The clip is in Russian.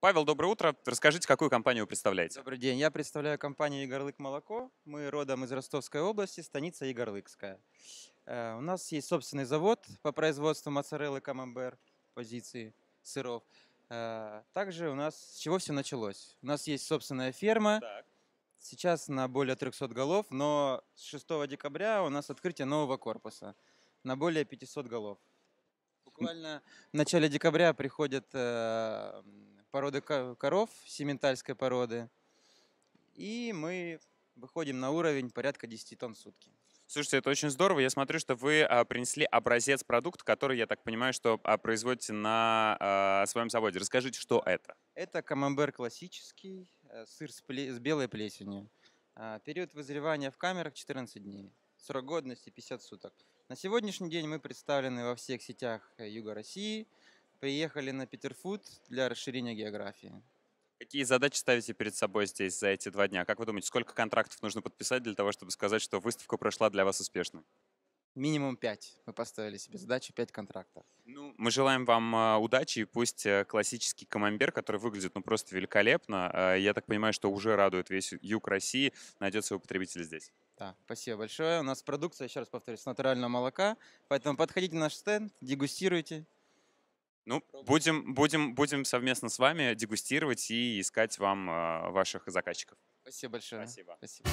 Павел, доброе утро. Расскажите, какую компанию вы представляете? Добрый день. Я представляю компанию «Игорлык молоко». Мы родом из Ростовской области, станица Игорлыкская. Э, у нас есть собственный завод по производству моцареллы, камамбер, позиции сыров. Э, также у нас с чего все началось? У нас есть собственная ферма. Так. Сейчас на более 300 голов, но с 6 декабря у нас открытие нового корпуса на более 500 голов. Буквально в начале декабря приходят э, породы коров, сементальской породы. И мы выходим на уровень порядка 10 тонн в сутки. Слушайте, это очень здорово. Я смотрю, что вы а, принесли образец продукта, который, я так понимаю, что а, производите на а, своем заводе. Расскажите, что это? Это камамбер классический, э, сыр с, пле... с белой плесенью. Период вызревания в камерах 14 дней. Срок годности 50 суток. На сегодняшний день мы представлены во всех сетях э, Юга России – Приехали на Питерфуд для расширения географии. Какие задачи ставите перед собой здесь за эти два дня? Как вы думаете, сколько контрактов нужно подписать для того, чтобы сказать, что выставка прошла для вас успешно? Минимум пять. Мы поставили себе задачу пять контрактов. Ну, мы желаем вам а, удачи, и пусть э, классический камамбер, который выглядит ну, просто великолепно, а, я так понимаю, что уже радует весь юг России, найдет своего потребителя здесь. Да, спасибо большое. У нас продукция, еще раз повторюсь, натурального молока, поэтому подходите на наш стенд, дегустируйте, ну, будем, будем, будем совместно с вами дегустировать и искать вам э, ваших заказчиков. Спасибо большое. Спасибо. Спасибо.